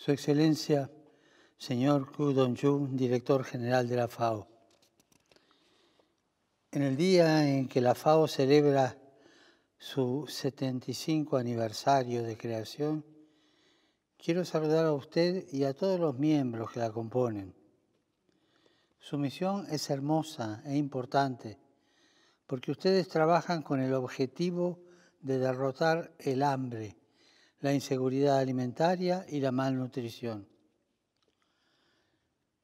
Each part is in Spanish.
Su Excelencia, señor Ku Dong-ju, director general de la FAO. En el día en que la FAO celebra su 75 aniversario de creación, quiero saludar a usted y a todos los miembros que la componen. Su misión es hermosa e importante, porque ustedes trabajan con el objetivo de derrotar el hambre la inseguridad alimentaria y la malnutrición.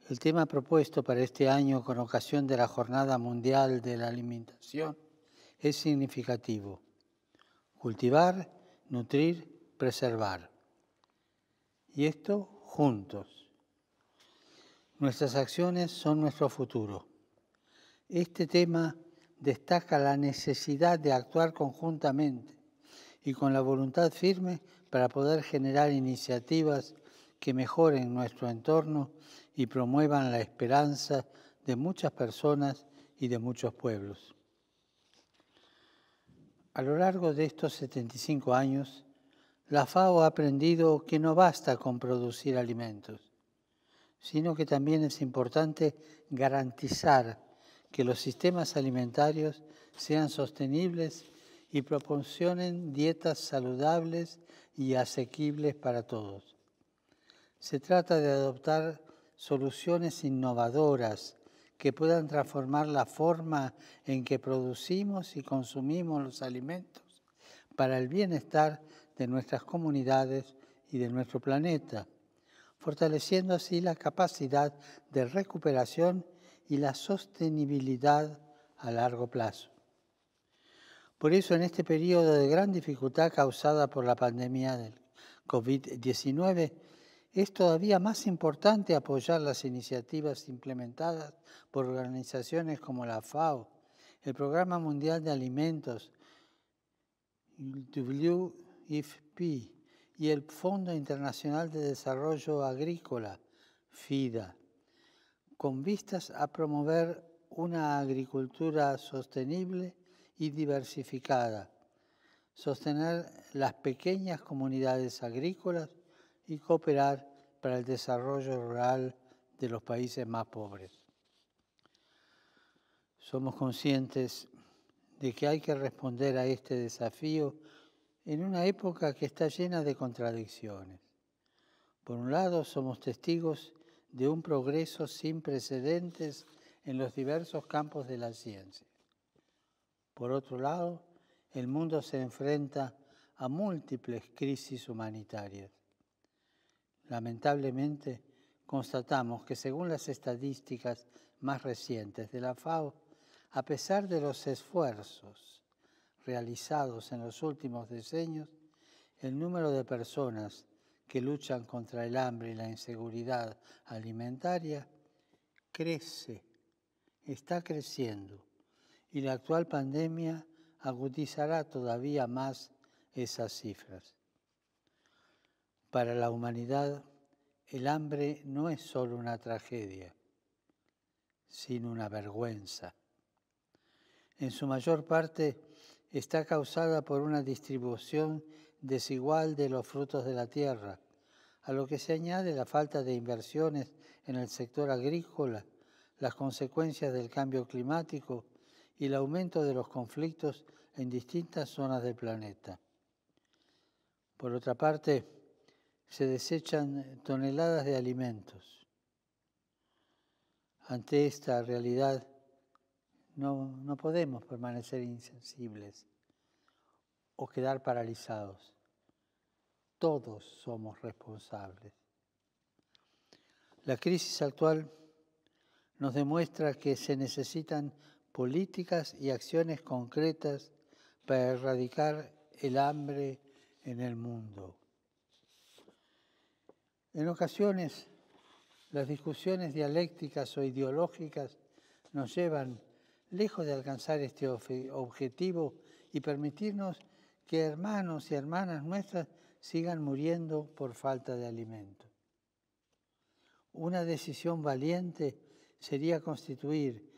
El tema propuesto para este año con ocasión de la Jornada Mundial de la Alimentación es significativo. Cultivar, nutrir, preservar. Y esto juntos. Nuestras acciones son nuestro futuro. Este tema destaca la necesidad de actuar conjuntamente y con la voluntad firme para poder generar iniciativas que mejoren nuestro entorno y promuevan la esperanza de muchas personas y de muchos pueblos. A lo largo de estos 75 años, la FAO ha aprendido que no basta con producir alimentos, sino que también es importante garantizar que los sistemas alimentarios sean sostenibles y proporcionen dietas saludables y asequibles para todos. Se trata de adoptar soluciones innovadoras que puedan transformar la forma en que producimos y consumimos los alimentos para el bienestar de nuestras comunidades y de nuestro planeta, fortaleciendo así la capacidad de recuperación y la sostenibilidad a largo plazo. Por eso, en este periodo de gran dificultad causada por la pandemia del COVID-19, es todavía más importante apoyar las iniciativas implementadas por organizaciones como la FAO, el Programa Mundial de Alimentos, WFP, y el Fondo Internacional de Desarrollo Agrícola, FIDA, con vistas a promover una agricultura sostenible y diversificada, sostener las pequeñas comunidades agrícolas y cooperar para el desarrollo rural de los países más pobres. Somos conscientes de que hay que responder a este desafío en una época que está llena de contradicciones. Por un lado, somos testigos de un progreso sin precedentes en los diversos campos de la ciencia. Por otro lado, el mundo se enfrenta a múltiples crisis humanitarias. Lamentablemente, constatamos que según las estadísticas más recientes de la FAO, a pesar de los esfuerzos realizados en los últimos años, el número de personas que luchan contra el hambre y la inseguridad alimentaria crece, está creciendo y la actual pandemia agudizará todavía más esas cifras. Para la humanidad, el hambre no es solo una tragedia, sino una vergüenza. En su mayor parte está causada por una distribución desigual de los frutos de la tierra, a lo que se añade la falta de inversiones en el sector agrícola, las consecuencias del cambio climático y el aumento de los conflictos en distintas zonas del planeta. Por otra parte, se desechan toneladas de alimentos. Ante esta realidad no, podemos permanecer insensibles o quedar paralizados. Todos somos responsables. La crisis actual nos demuestra que se necesitan políticas y acciones concretas para erradicar el hambre en el mundo. En ocasiones, las discusiones dialécticas o ideológicas nos llevan lejos de alcanzar este objetivo y permitirnos que hermanos y hermanas nuestras sigan muriendo por falta de alimento. Una decisión valiente sería constituir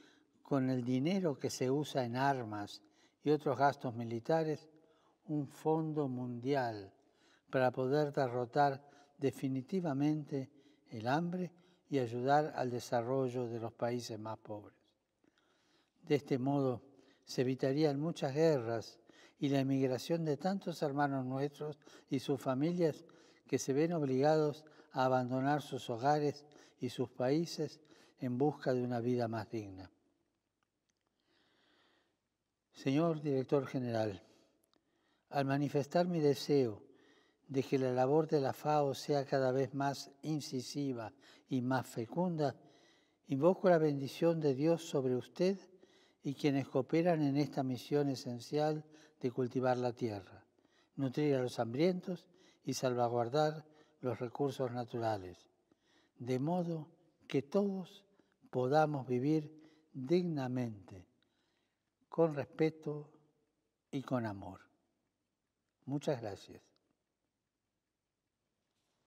con el dinero que se usa en armas y otros gastos militares un fondo mundial para poder derrotar definitivamente el hambre y ayudar al desarrollo de los países más pobres. De este modo se evitarían muchas guerras y la emigración de tantos hermanos nuestros y sus familias que se ven obligados a abandonar sus hogares y sus países en busca de una vida más digna. Señor Director General, al manifestar mi deseo de que la labor de la FAO sea cada vez más incisiva y más fecunda, invoco la bendición de Dios sobre usted y quienes cooperan en esta misión esencial de cultivar la tierra, nutrir a los hambrientos y salvaguardar los recursos naturales, de modo que todos podamos vivir dignamente con respeto y con amor. Muchas gracias.